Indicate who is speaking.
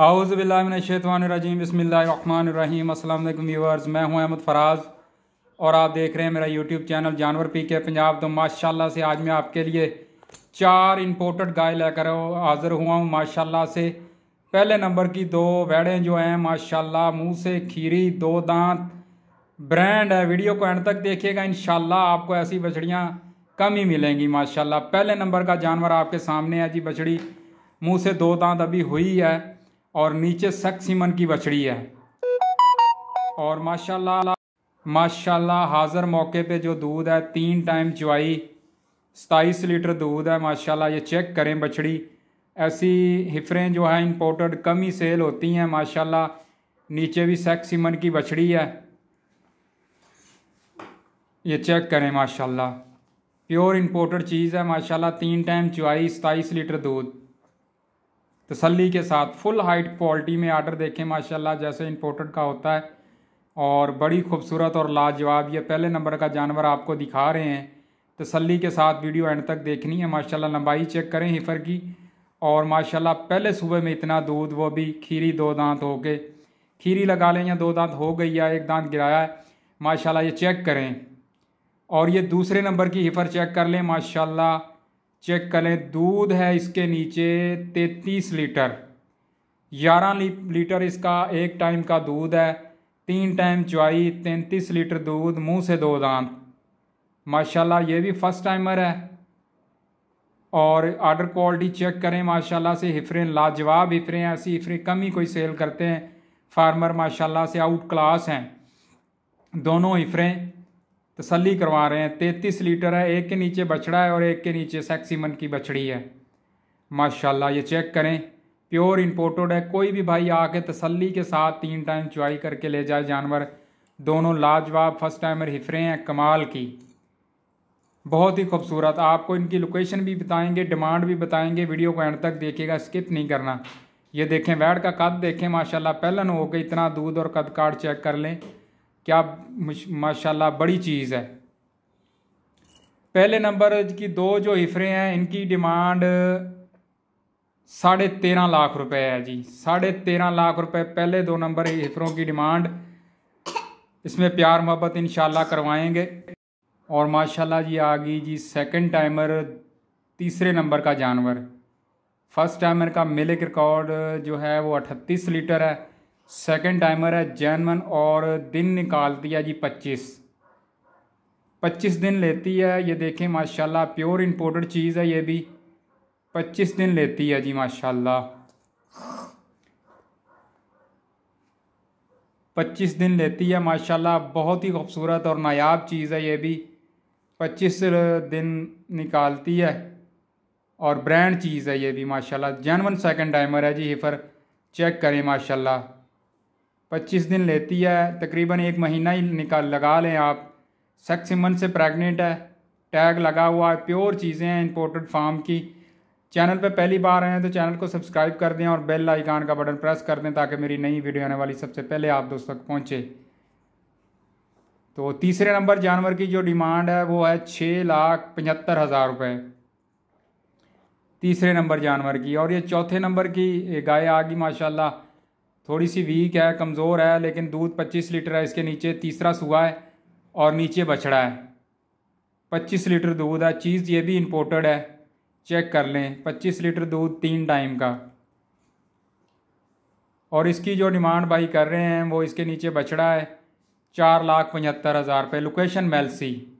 Speaker 1: आउज़बिल्लाशतवानरजीम बसमीम अल्लाम व्यूवर्स मैं हूं अहमद फराज और आप देख रहे हैं मेरा यूट्यूब चैनल जानवर पी के पंजाब तो माशाल्लाह से आज मैं आपके लिए चार इंपोर्टेड गाय लेकर हाज़िर हुआ हूं माशाल्लाह से पहले नंबर की दो वैड़ें जो हैं माशाल्लाह मुंह से खीरी दो दांत ब्रांड है वीडियो को एंड तक देखिएगा इन आपको ऐसी बछड़ियाँ कम ही मिलेंगी माशाला पहले नंबर का जानवर आपके सामने है जी बछड़ी मुँह से दो दांत अभी हुई है और नीचे सख्त सीमन की बछड़ी है और माशाल्लाह माशाल्लाह हाज़र मौके पे जो दूध है तीन टाइम चुवाई सताईस लीटर दूध है माशाल्लाह ये चेक करें बछड़ी ऐसी हिफरें जो है इंपोर्टेड कम ही सेल होती हैं माशाल्लाह नीचे भी सेक्स सीमन की बछड़ी है ये चेक करें माशाल्लाह प्योर इंपोर्टेड चीज़ है माशाल्लाह तीन टाइम चुवाई सताईस लीटर दूध तसली के साथ फुल हाइट क्वालिटी में आर्डर देखें माशाल्लाह जैसे इंपोर्टेड का होता है और बड़ी खूबसूरत और लाजवाब ये पहले नंबर का जानवर आपको दिखा रहे हैं तसली के साथ वीडियो एंड तक देखनी है माशाल्लाह लंबाई चेक करें हिफर की और माशाल्लाह पहले सुबह में इतना दूध वो भी खीरी दो दांत हो गए खीरी लगा लें या दो दांत हो गई या एक दांत गिराया है माशाल्लाह ये चेक करें और ये दूसरे नंबर की हिफर चेक कर लें माशाल्लाह चेक करें दूध है इसके नीचे तैतीस लीटर ग्यारह लीटर इसका एक टाइम का दूध है तीन टाइम चुआई तैंतीस लीटर दूध मुंह से दो दांत माशाल्लाह ये भी फर्स्ट टाइमर है और आर्डर क्वालिटी चेक करें माशाल्लाह से हिफरें लाजवाब हिफरें ऐसी हिफरें कम ही कोई सेल करते हैं फार्मर माशाल्लाह से आउट क्लास हैं दोनों हिफरें तसली करवा रहे हैं तैंतीस लीटर है एक के नीचे बछड़ा है और एक के नीचे सेक्सीमन की बछड़ी है माशाल्लाह ये चेक करें प्योर इम्पोर्टेड है कोई भी भाई आके तसल्ली के साथ तीन टाइम चुवाई करके ले जाए जानवर दोनों लाजवाब फर्स्ट टाइमर हिफरे हैं कमाल की बहुत ही खूबसूरत आपको इनकी लोकेशन भी बताएंगे डिमांड भी बताएंगे वीडियो को एंड तक देखिएगा स्किप नहीं करना ये देखें वैड का कद देखें माशाल्लाह पहलन हो के इतना दूध और कद काट चेक कर लें क्या माशाल्लाह बड़ी चीज़ है पहले नंबर की दो जो हिफरे हैं इनकी डिमांड साढ़े तेरह लाख रुपए है जी साढ़े तेरह लाख रुपए पहले दो नंबर हिफरों की डिमांड इसमें प्यार मोहब्बत इन करवाएंगे और माशाल्लाह जी आ गई जी सेकंड टाइमर तीसरे नंबर का जानवर फर्स्ट टाइमर का मिल्क रिकॉर्ड जो है वो अठतीस लीटर है सेकंड टाइमर है जैनवन और दिन निकालती है जी पच्चीस पच्चीस दिन लेती है ये देखें माशाल्लाह प्योर इंपोर्टेड चीज़ है ये भी पच्चीस दिन लेती है जी माशाल्लाह पच्चीस दिन लेती है माशाल्लाह बहुत ही खूबसूरत और नायाब चीज़ है ये भी पच्चीस दिन निकालती है और ब्रांड चीज़ है ये भी माशाल्लाह जैनवन सेकंड टाइमर है जी हिफर चेक करें माशाल्लाह 25 दिन लेती है तकरीबन एक महीना ही निकाल लगा लें आप सेक्स मंथ से प्रेग्नेंट है टैग लगा हुआ है प्योर चीज़ें हैं इंपोर्टेड फार्म की चैनल पर पहली बार आए हैं तो चैनल को सब्सक्राइब कर दें और बेल आइकान का बटन प्रेस कर दें ताकि मेरी नई वीडियो आने वाली सबसे पहले आप दोस्त तक पहुँचे तो तीसरे नंबर जानवर की जो डिमांड है वो है छः लाख पचहत्तर हज़ार रुपये तीसरे नंबर जानवर की और ये चौथे नंबर की गाय आ गई माशाल्लाह थोड़ी सी वीक है कमज़ोर है लेकिन दूध 25 लीटर है इसके नीचे तीसरा सुहा है और नीचे बछड़ा है 25 लीटर दूध है चीज़ ये भी इम्पोर्टेड है चेक कर लें 25 लीटर दूध तीन टाइम का और इसकी जो डिमांड भाई कर रहे हैं वो इसके नीचे बछड़ा है चार लाख पचहत्तर हज़ार रुपये लोकेशन मेलसी